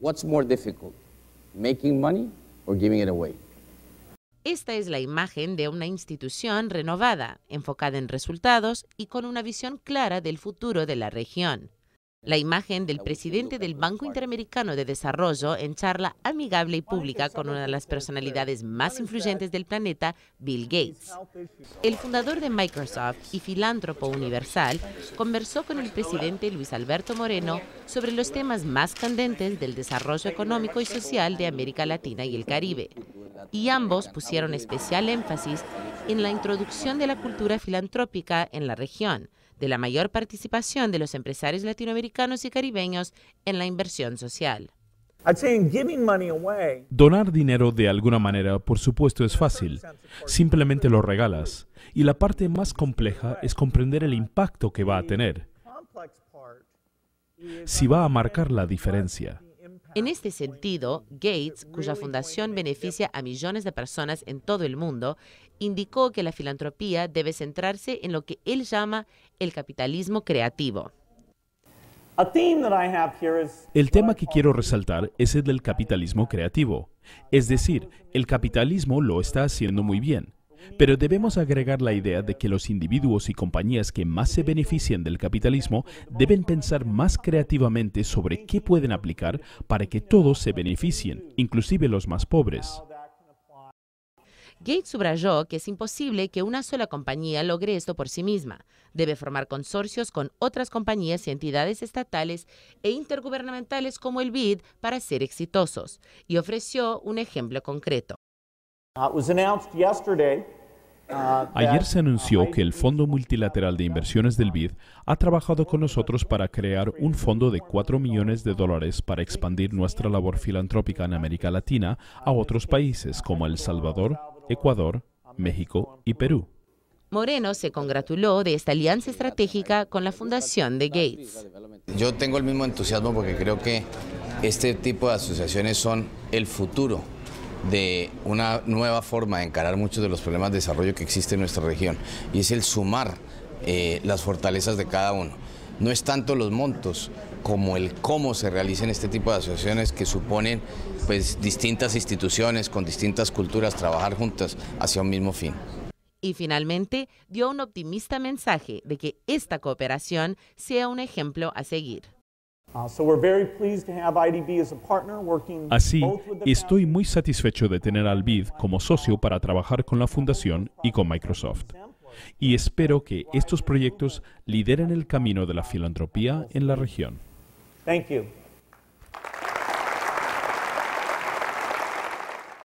What's more difficult, making money or giving it away? Esta es la imagen de una institución renovada, enfocada en resultados y con una visión clara del futuro de la región la imagen del presidente del Banco Interamericano de Desarrollo en charla amigable y pública con una de las personalidades más influyentes del planeta, Bill Gates. El fundador de Microsoft y filántropo universal conversó con el presidente Luis Alberto Moreno sobre los temas más candentes del desarrollo económico y social de América Latina y el Caribe y ambos pusieron especial énfasis en la introducción de la cultura filantrópica en la región, de la mayor participación de los empresarios latinoamericanos y caribeños en la inversión social. Donar dinero de alguna manera, por supuesto, es fácil. Simplemente lo regalas. Y la parte más compleja es comprender el impacto que va a tener. Si va a marcar la diferencia. En este sentido, Gates, cuya fundación beneficia a millones de personas en todo el mundo, indicó que la filantropía debe centrarse en lo que él llama el capitalismo creativo. El tema que quiero resaltar es el del capitalismo creativo. Es decir, el capitalismo lo está haciendo muy bien. Pero debemos agregar la idea de que los individuos y compañías que más se benefician del capitalismo deben pensar más creativamente sobre qué pueden aplicar para que todos se beneficien, inclusive los más pobres. Gates subrayó que es imposible que una sola compañía logre esto por sí misma. Debe formar consorcios con otras compañías y entidades estatales e intergubernamentales como el BID para ser exitosos, y ofreció un ejemplo concreto. Uh, uh, Ayer se anunció uh, que el Fondo Multilateral de Inversiones del BID ha trabajado con nosotros para crear un fondo de 4 millones de dólares para expandir nuestra labor filantrópica en América Latina a otros países como El Salvador, Ecuador, México y Perú. Moreno se congratuló de esta alianza estratégica con la fundación de Gates. Yo tengo el mismo entusiasmo porque creo que este tipo de asociaciones son el futuro de una nueva forma de encarar muchos de los problemas de desarrollo que existen en nuestra región y es el sumar eh, las fortalezas de cada uno. No es tanto los montos como el cómo se realicen este tipo de asociaciones que suponen pues, distintas instituciones con distintas culturas trabajar juntas hacia un mismo fin y finalmente dio un optimista mensaje de que esta cooperación sea un ejemplo a seguir. Así, estoy muy satisfecho de tener al BID como socio para trabajar con la Fundación y con Microsoft. Y espero que estos proyectos lideren el camino de la filantropía en la región.